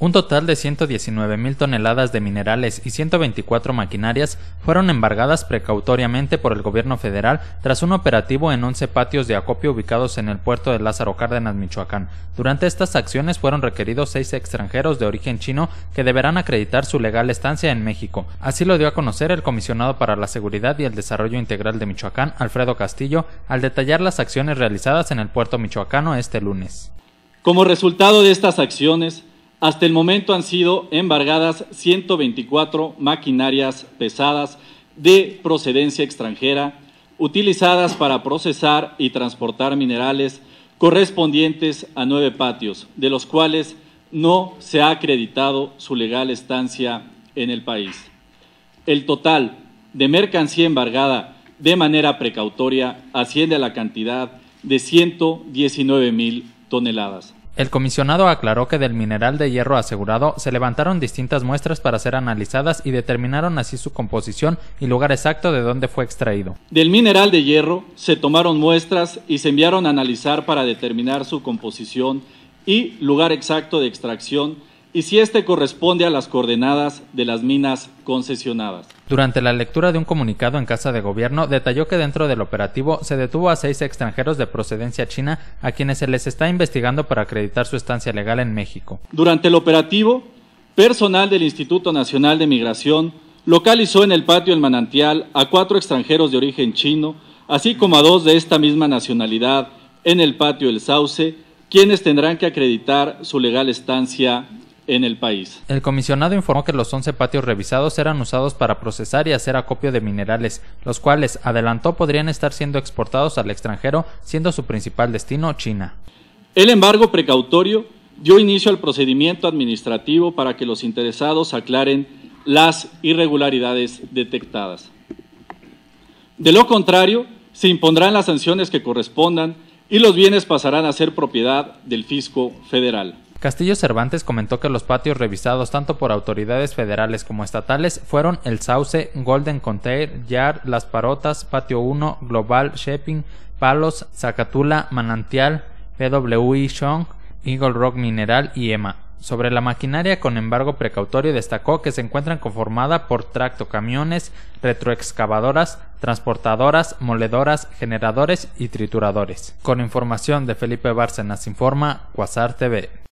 Un total de 119.000 toneladas de minerales y 124 maquinarias fueron embargadas precautoriamente por el gobierno federal tras un operativo en 11 patios de acopio ubicados en el puerto de Lázaro Cárdenas, Michoacán. Durante estas acciones fueron requeridos seis extranjeros de origen chino que deberán acreditar su legal estancia en México. Así lo dio a conocer el comisionado para la Seguridad y el Desarrollo Integral de Michoacán, Alfredo Castillo, al detallar las acciones realizadas en el puerto michoacano este lunes. Como resultado de estas acciones, hasta el momento han sido embargadas 124 maquinarias pesadas de procedencia extranjera utilizadas para procesar y transportar minerales correspondientes a nueve patios, de los cuales no se ha acreditado su legal estancia en el país. El total de mercancía embargada de manera precautoria asciende a la cantidad de 119 mil toneladas. El comisionado aclaró que del mineral de hierro asegurado se levantaron distintas muestras para ser analizadas y determinaron así su composición y lugar exacto de donde fue extraído. Del mineral de hierro se tomaron muestras y se enviaron a analizar para determinar su composición y lugar exacto de extracción y si éste corresponde a las coordenadas de las minas concesionadas. Durante la lectura de un comunicado en Casa de Gobierno, detalló que dentro del operativo se detuvo a seis extranjeros de procedencia china a quienes se les está investigando para acreditar su estancia legal en México. Durante el operativo, personal del Instituto Nacional de Migración localizó en el patio El Manantial a cuatro extranjeros de origen chino, así como a dos de esta misma nacionalidad en el patio El Sauce, quienes tendrán que acreditar su legal estancia el El comisionado informó que los 11 patios revisados eran usados para procesar y hacer acopio de minerales, los cuales, adelantó, podrían estar siendo exportados al extranjero, siendo su principal destino China. El embargo precautorio dio inicio al procedimiento administrativo para que los interesados aclaren las irregularidades detectadas. De lo contrario, se impondrán las sanciones que correspondan y los bienes pasarán a ser propiedad del fisco federal. Castillo Cervantes comentó que los patios revisados tanto por autoridades federales como estatales fueron El Sauce, Golden Container, Yard, Las Parotas, Patio 1, Global Shipping, Palos, Zacatula, Manantial, PWI Shong, Eagle Rock Mineral y EMA. Sobre la maquinaria, con embargo precautorio, destacó que se encuentran conformada por tractocamiones, retroexcavadoras, transportadoras, moledoras, generadores y trituradores. Con información de Felipe Bárcenas, informa Quasar TV.